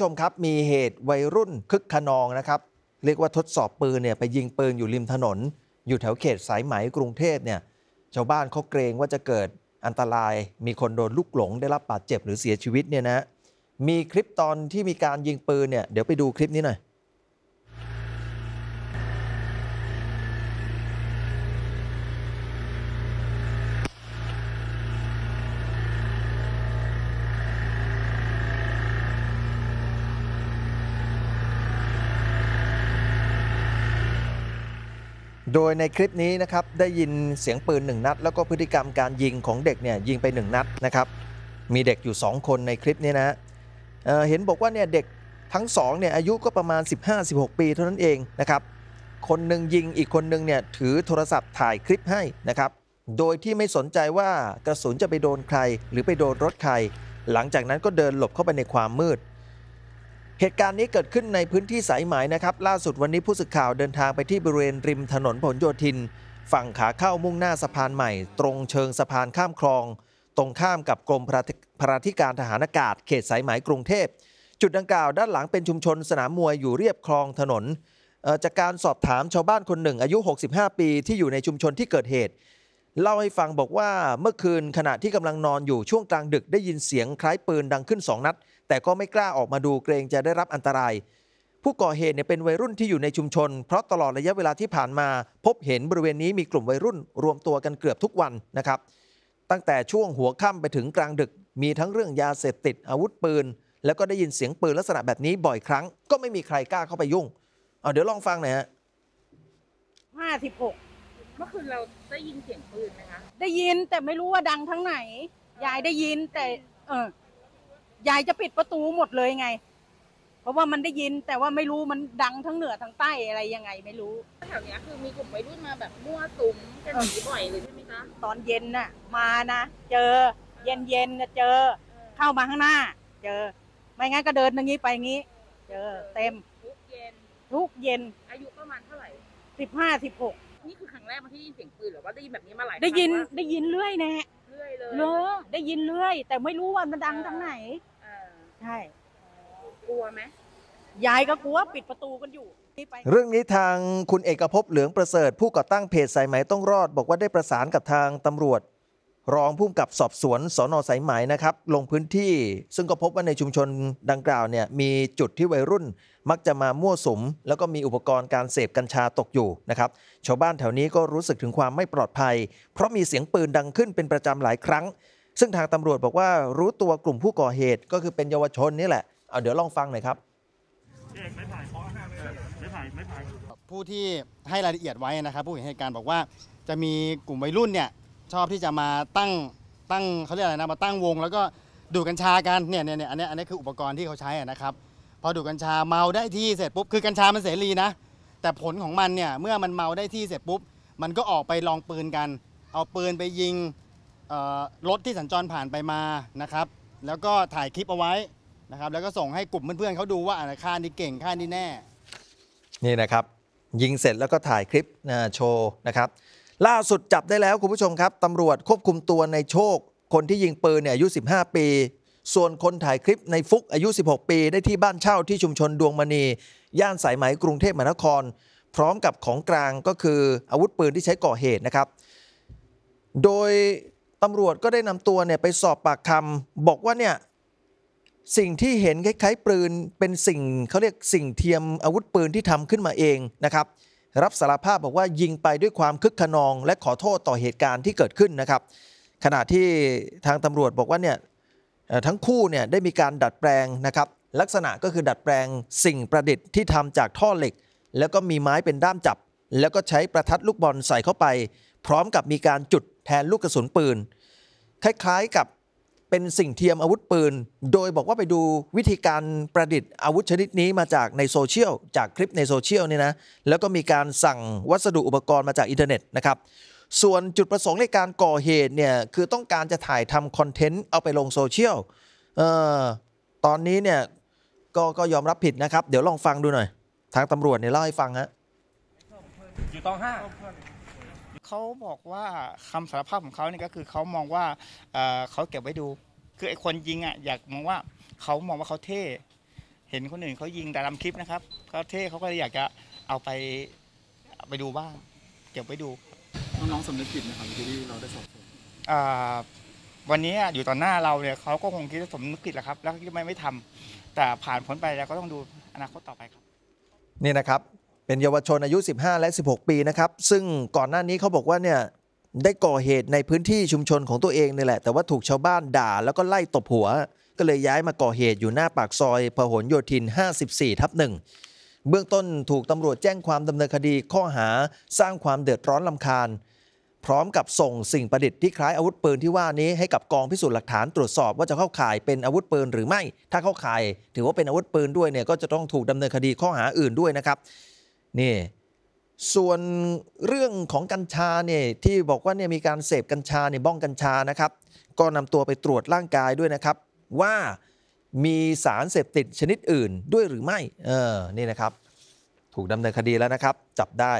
ชมครับ มีเหตุวัยรุ่น คึกขนองนะครับ เรียกว่าทดสอบปืนเนี่ยไปยิงปืนอยู่ริมถนน อยู่แถวเขตสายไหมกรุงเทพเนี่ยชาวบ้านเขาเกรงว่าจะเกิดอันตรายมีคนโดนลูกหลง ได้รับบาดเจ็บหรือเสียชีวิตเนี่ยนะมีคลิปตอนที่มีการยิงปืนเนี่ยเดี๋ยวไปดูคลิปนี้หน่อยโดยในคลิปนี้นะครับได้ยินเสียงปืนหนึ่งนัดแล้วก็พฤติกรรมการยิงของเด็กเนี่ยยิงไปหนึ่งนัดนะครับมีเด็กอยู่ 2 คนในคลิปนี้นะเเห็นบอกว่าเนี่ยเด็กทั้ง2เนี่ยอายุก็ประมาณ 15-16 ปีเท่านั้นเองนะครับคนหนึ่งยิงอีกคนหนึ่งเนี่ยถือโทรศัพท์ถ่ายคลิปให้นะครับโดยที่ไม่สนใจว่ากระสุนจะไปโดนใครหรือไปโดนรถใคร หลังจากนั้นก็เดินหลบเข้าไปในความมืดเหตุการณ์นี้เกิดขึ้นในพื้นที่สายไหมนะครับ ล่าสุดวันนี้ผู้สื่อข่าวเดินทางไปที่บริเวณริมถนนผลโยธินฝั่งขาเข้ามุ่งหน้าสะพานใหม่ตรงเชิงสะพานข้ามคลอง ตรงข้ามกับกรมพระธิการทหารอากาศเขตสายไหมกรุงเทพจุดดังกล่าวด้านหลังเป็นชุมชนสนามมวยอยู่เรียบคลองถนนจากการสอบถามชาวบ้านคนหนึ่ง อายุ 65 ปีที่อยู่ในชุมชนที่เกิดเหตุ เล่าให้ฟังบอกว่าเมื่อคืนขณะที่กำลังนอนอยู่ช่วงกลางดึกได้ยินเสียงคล้ายปืนดังขึ้นสองนัดแต่ก็ไม่กล้าออกมาดูเกรงจะได้รับอันตราย ผู้ก่อเหตุเนี่ยเป็นวัยรุ่นที่อยู่ในชุมชน เพราะตลอดระยะเวลาที่ผ่านมา พบเห็นบริเวณนี้มีกลุ่มวัยรุ่น รวมตัวกันเกือบทุกวันนะครับ ตั้งแต่ช่วงหัวค่ำไปถึงกลางดึกมีทั้งเรื่องยาเสพติดอาวุธปืน แล้วก็ได้ยินเสียงปืนลักษณะแบบนี้บ่อยครั้งก็ไม่มีใครกล้าเข้าไปยุ่งเอาเดี๋ยวลองฟังหน่อยฮะห้าสิบหกเมื่อคืนเราได้ยินเสียงปืนไหมคะได้ยินแต่ไม่รู้ว่าดังทั้งไหนยายได้ยินแต่เออยายจะปิดประตูหมดเลยไง เพราะว่ามันได้ยินแต่ว่าไม่รู้มันดังทั้งเหนือทั้งใต้อะไรยังไง ไม่รู้ แถวเนี้ยคือมีกลุ่มวัยรุ่นมาแบบมั่วตุ้มกันหนีบ่อยเลยใช่ไหมคะ ตอนเย็นน่ะ มานะ เจอ เย็นเย็นะเจอ เข้ามาข้างหน้า เจอ ไม่งั้นก็เดินอย่างนี้ไปงนี้ เจอเต็มทุกเย็นทุกเย็น อายุประมาณเท่าไหร่สิบห้าสิบหกนี่คือครั้งแรกมาที่ได้ยินเสียงปืนหรือว่าได้ยินแบบนี้มาหลายครั้งได้ยินได้ยินเรื่อยแน่เรื่อยเลยเนอะได้ยินเรื่อย แต่ไม่รู้ว่ามันดังทางไหนใช่ กลัวไหมยายก็กลัวปิดประตูกันอยู่ เรื่องนี้ทางคุณเอกภพเหลืองประเสริฐผู้ก่อตั้งเพจสายไหมต้องรอดบอกว่าได้ประสานกับทางตำรวจ รองผู้กกับสอบสวนสอนอสายไหมนะครับ ลงพื้นที่ ซึ่งก็พบว่าในชุมชนดังกล่าวเนี่ยมีจุดที่วัยรุ่นมักจะมามั่วสุม แล้วก็มีอุปกรณ์การเสพกัญชาตกอยู่นะครับชาวบ้านแถวนี้ก็รู้สึกถึงความไม่ปลอดภัย เพราะมีเสียงปืนดังขึ้นเป็นประจำหลายครั้งซึ่งทางตำรวจบอกว่ารู้ตัวกลุ่มผู้ก่อเหตุก็คือเป็นเยาวชนนี่แหละเอาเดี๋ยวลองฟังหน่อยครับผู้ที่ให้รายละเอียดไว้นะครับผู้เห็นเหตุการณ์บอกว่าจะมีกลุ่มวัยรุ่นเนี่ยชอบที่จะมาตั้งตั้งเขาเรียกอะไรนะมาตั้งวง แล้วก็ดูกัญชากันเนี่ยเนี่ยเนี่ยอันนี้อันนี้คืออุปกรณ์ที่เขาใช้นะครับ พอดูกัญชาเมาได้ที่เสร็จปุ๊บ คือกัญชามันเสรีนะแต่ผลของมันเนี่ยเมื่อมันเมาได้ที่เสร็จปุ๊บ มันก็ออกไปลองปืนกัน เอาปืนไปยิงรถที่สัญจรผ่านไปมา นะครับ แล้วก็ถ่ายคลิปเอาไว้นะครับ แล้วก็ส่งให้กลุ่มเพื่อนๆเขาดูว่าอ่าค่านี้เก่งค่านี้แน่ นี่นะครับยิงเสร็จแล้วก็ถ่ายคลิปโชว์นะครับ ล่าสุดจับได้แล้วคุณผู้ชมครับตำรวจควบคุมตัวในโชค คนที่ยิงปืนเนี่ยอายุ 15 ปี ส่วนคนถ่ายคลิปในฟุกอายุ 16 ปี ได้ที่บ้านเช่าที่ชุมชนดวงมณี ย่านสายไหมกรุงเทพมหานคร พร้อมกับของกลางก็คืออาวุธปืนที่ใช้ก่อเหตุนะครับ โดยตำรวจก็ได้นำตัวเนี่ยไปสอบปากคำบอกว่าเนี่ยสิ่งที่เห็นคล้ายๆปืนเป็นสิ่งเขาเรียกสิ่งเทียมอาวุธปืนที่ทำขึ้นมาเองนะครับ รับสารภาพบอกว่ายิงไปด้วยความคึกขนองและขอโทษต่อเหตุการณ์ที่เกิดขึ้นนะครับ ขณะที่ทางตำรวจบอกว่าเนี่ยทั้งคู่เนี่ยได้มีการดัดแปลงนะครับ ลักษณะก็คือดัดแปลงสิ่งประดิษฐ์ที่ทำจากท่อเหล็ก แล้วก็มีไม้เป็นด้ามจับ แล้วก็ใช้ประทัดลูกบอลใส่เข้าไปพร้อมกับมีการจุดแทนลูกกระสุนปืน คล้ายๆกับเป็นสิ่งเทียมอาวุธปืน โดยบอกว่าไปดูวิธีการประดิษฐ์อาวุธชนิดนี้มาจากในโซเชียล จากคลิปในโซเชียลนี่นะ แล้วก็มีการสั่งวัสดุอุปกรณ์มาจากอินเทอร์เน็ตนะครับ ส่วนจุดประสงค์ในการก่อเหตุเนี่ย คือต้องการจะถ่ายทำคอนเทนต์เอาไปลงโซเชียลเออตอนนี้เนี่ยก็ก็ยอมรับผิดนะครับ เดี๋ยวลองฟังดูหน่อยทางตำรวจเนี่ยเล่าให้ฟังฮะอยู่ตองห้าเขาบอกว่าคำสารภาพของเขาเนี่ยก็คือเขามองว่าเขาเก็บไว้ดูคือไอ้คนยิงอ่ะอยากมองว่าเขามองว่าเขาเท่เห็นคนอื่นเขายิงแต่ลำคลิปนะครับเขาเท่เขาก็เลยอยากจะเอาไปไปดูบ้างเก็บไว้ดูน้องๆสำนึกผิดนะครับที่เราได้สอบวอ่าวันนี้อยู่ต่อหน้าเราเนี่ยเขาก็คงคิดว่าสมนึกผิดแหละครับ แล้วก็ไม่ไม่ทำแต่ผ่านพ้นไปแล้วก็ต้องดูอนาคตต่อไปครับ นี่นะครับเป็นเยาวชนอายุ 15 และ 16 ปี นะครับ ซึ่งก่อนหน้านี้เขาบอกว่าเนี่ยได้ก่อเหตุในพื้นที่ชุมชนของตัวเองนี่แหละ แต่ว่าถูกชาวบ้านด่าแล้วก็ไล่ตบหัว ก็เลยย้ายมาก่อเหตุอยู่หน้าปากซอยพหลโยธิน 54 ทับหนึ่ง เบื้องต้นถูกตำรวจแจ้งความดำเนินคดีข้อหาสร้างความเดือดร้อนลำคาญ พร้อมกับส่งสิ่งประดิษฐ์ที่คล้ายอาวุธปืนที่ว่านี้ ให้กับกองพิสูจน์หลักฐานตรวจสอบว่าจะเข้าข่ายเป็นอาวุธปืนหรือไม่ ถ้าเข้าข่าย ถือว่าเป็นอาวุธปืนด้วยเนี่ยก็จะต้องถูกดำเนินคดีข้อหาอื่นด้วยนะครับนี่ ส่วนเรื่องของกัญชาเนี่ยที่บอกว่าเนี่ยมีการเสพกัญชาเนี่ยบ้องกัญชานะครับ ก็นำตัวไปตรวจร่างกายด้วยนะครับ ว่ามีสารเสพติดชนิดอื่นด้วยหรือไม่ เออนี่นะครับ ถูกดำเนินคดีแล้วนะครับจับได้